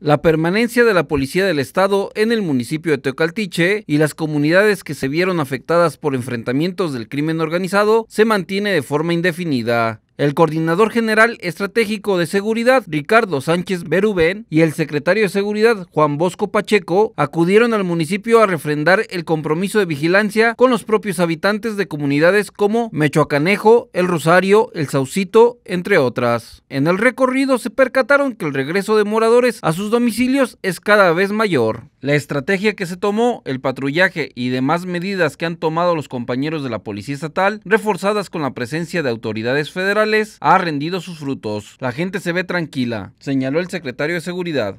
La permanencia de la Policía del Estado en el municipio de Teocaltiche y las comunidades que se vieron afectadas por enfrentamientos del crimen organizado se mantiene de forma indefinida. El coordinador general estratégico de seguridad, Ricardo Sánchez Berubén, y el secretario de seguridad, Juan Bosco Pacheco, acudieron al municipio a refrendar el compromiso de vigilancia con los propios habitantes de comunidades como Mechoacanejo, El Rosario, El Saucito, entre otras. En el recorrido se percataron que el regreso de moradores a sus domicilios es cada vez mayor. La estrategia que se tomó, el patrullaje y demás medidas que han tomado los compañeros de la Policía Estatal, reforzadas con la presencia de autoridades federales, ha rendido sus frutos. La gente se ve tranquila, señaló el secretario de Seguridad.